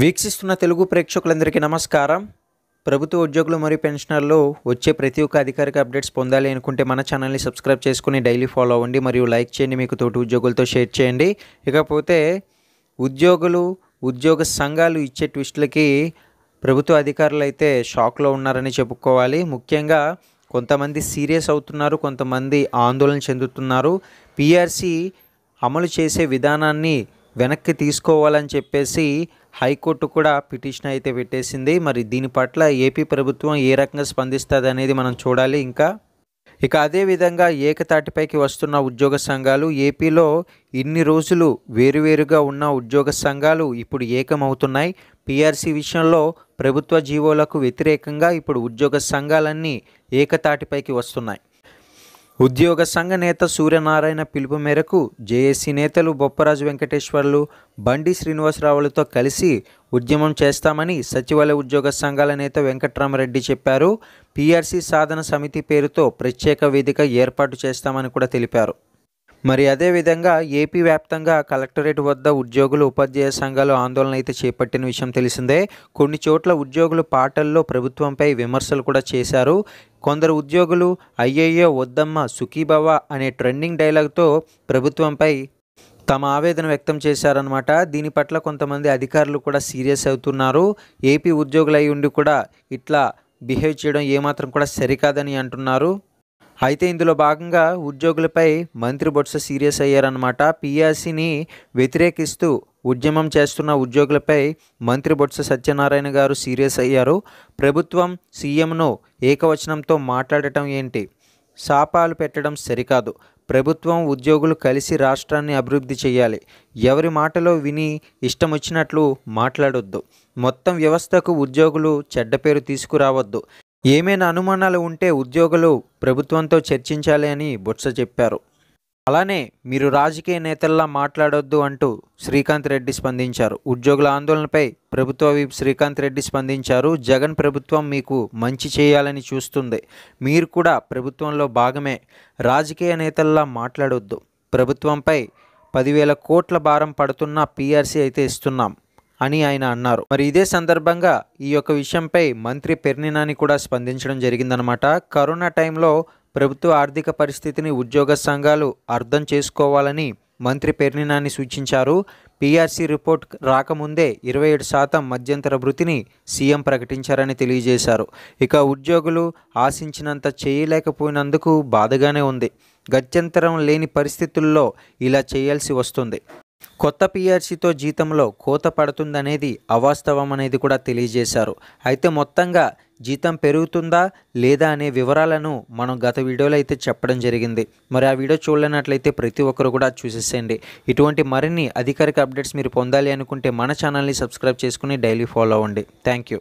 వీక్షిస్తున్న తెలుగు ప్రేక్షకులందరికీ నమస్కారం ప్రభుత్వ ఉద్యోగులు మరియు పెన్షనర్లు వచ్చే ప్రతి ఒక్క అధికారిక అప్డేట్స్ పొందాలి అనుకుంటే మన ఛానల్ని సబ్స్క్రైబ్ చేసుకుని డైలీ ఫాలో అవ్వండి మరియు లైక్ చేయండి మీకు తోటి ఉద్యోగులతో షేర్ చేయండి ఇకపోతే ఉద్యోగులు ఉద్యోగ సంఘాలు ఇచ్చే ట్విస్టులకి ప్రభుత్వ అధికారులు అయితే షాక్లో ఉన్నారని చెప్పుకోవాలి ముఖ్యంగా కొంతమంది సీరియస్ అవుతున్నారు కొంతమంది ఆందోళన చెందుతున్నారు పిఆర్సీ అమలు చేసే విధానాన్ని వెనక్కి తీసుకోవాలని చెప్పేసి హైకోర్టు కూడా పిటిషన్ అయితే పెట్టేసింది మరి దీని పట్ల ఏపీ ప్రభుత్వం ఏ రకంగా స్పందిస్తుంది అనేది మనం చూడాలి ఇంకా ఇక అదేవిధంగా ఏకతాటిపైకి వస్తున్న ఉద్యోగ సంఘాలు ఏపీలో ఇన్ని రోజులు వేరువేరుగా ఉన్న ఉద్యోగ సంఘాలు ఇప్పుడు ఏకమవుతున్నాయి పీఆర్సీ విషయంలో ప్రభుత్వ జీవోలకు వ్యతిరేకంగా ఇప్పుడు ఉద్యోగ సంఘాలన్నీ ఏకతాటిపైకి వస్తున్నాయి ఉద్యోగ సంఘ నేత సూర్యనారాయణ పిలుపు మేరకు జేఏసీ నేతలు బొప్పరాజు వెంకటేశ్వర్లు బండి శ్రీనివాసరావులతో కలిసి ఉద్యమం చేస్తామని సచివాలయ ఉద్యోగ సంఘాల నేత వెంకట్రామరెడ్డి చెప్పారు పీఆర్సీ సాధన సమితి పేరుతో ప్రత్యేక వేదిక ఏర్పాటు చేస్తామని కూడా తెలిపారు మరి అదేవిధంగా ఏపీ వ్యాప్తంగా కలెక్టరేట్ వద్ద ఉద్యోగులు ఉపాధ్యాయ సంఘాలు ఆందోళన అయితే చేపట్టిన విషయం తెలిసిందే కొన్ని చోట్ల ఉద్యోగులు పాటల్లో ప్రభుత్వంపై విమర్శలు కూడా చేశారు కొందరు ఉద్యోగులు అయ్యయ్యో వద్దమ్మ సుఖీభవ అనే ట్రెండింగ్ డైలాగ్తో ప్రభుత్వంపై తమ ఆవేదన వ్యక్తం చేశారనమాట దీని పట్ల కొంతమంది అధికారులు కూడా సీరియస్ అవుతున్నారు ఏపీ అయి ఉండి కూడా ఇట్లా బిహేవ్ చేయడం ఏమాత్రం కూడా సరికాదని అంటున్నారు అయితే ఇందులో భాగంగా ఉద్యోగులపై మంత్రి బొట్స సీరియస్ అయ్యారనమాట పిఆర్సీని వ్యతిరేకిస్తూ ఉద్యమం చేస్తున్న ఉద్యోగులపై మంత్రి బొత్స సత్యనారాయణ గారు సీరియస్ అయ్యారు ప్రభుత్వం సీఎంను ఏకవచనంతో మాట్లాడటం ఏంటి శాపాలు పెట్టడం సరికాదు ప్రభుత్వం ఉద్యోగులు కలిసి రాష్ట్రాన్ని అభివృద్ధి చేయాలి ఎవరి మాటలో విని ఇష్టం వచ్చినట్లు మాట్లాడొద్దు మొత్తం వ్యవస్థకు ఉద్యోగులు చెడ్డ పేరు తీసుకురావద్దు ఏమైనా అనుమానాలు ఉంటే ఉద్యోగులు ప్రభుత్వంతో చర్చించాలి అని బొత్స చెప్పారు అలానే మీరు రాజకీయ నేతల్లా మాట్లాడొద్దు అంటూ శ్రీకాంత్ రెడ్డి స్పందించారు ఉద్యోగుల ఆందోళనపై ప్రభుత్వ వీప్ శ్రీకాంత్ రెడ్డి స్పందించారు జగన్ ప్రభుత్వం మీకు మంచి చేయాలని చూస్తుంది మీరు కూడా ప్రభుత్వంలో భాగమే రాజకీయ నేతల్లా మాట్లాడొద్దు ప్రభుత్వంపై పదివేల కోట్ల భారం పడుతున్న పీఆర్సీ అయితే ఇస్తున్నాం అని ఆయన అన్నారు మరి ఇదే సందర్భంగా ఈ యొక్క విషయంపై మంత్రి పెర్నినాని కూడా స్పందించడం జరిగిందనమాట కరోనా టైంలో ప్రభుత్వ ఆర్థిక పరిస్థితిని ఉద్యోగ సంఘాలు అర్థం చేసుకోవాలని మంత్రి పెర్నినాని సూచించారు పీఆర్సీ రిపోర్ట్ రాకముందే ఇరవై ఏడు శాతం మధ్యంతర భృతిని సీఎం ప్రకటించారని తెలియజేశారు ఇక ఉద్యోగులు ఆశించినంత చేయలేకపోయినందుకు బాధగానే ఉంది గత్యంతరం లేని పరిస్థితుల్లో ఇలా చేయాల్సి వస్తుంది కొత్త పీఆర్సీతో జీతంలో కోత పడుతుందనేది అవాస్తవం అనేది కూడా తెలియజేశారు అయితే మొత్తంగా జీతం పెరుగుతుందా లేదా అనే వివరాలను మనం గత వీడియోలో అయితే చెప్పడం జరిగింది మరి ఆ వీడియో చూడలేనట్లయితే ప్రతి ఒక్కరు కూడా చూసేసేయండి ఇటువంటి మరిన్ని అధికారిక అప్డేట్స్ మీరు పొందాలి అనుకుంటే మన ఛానల్ని సబ్స్క్రైబ్ చేసుకుని డైలీ ఫాలో అవ్వండి థ్యాంక్ యూ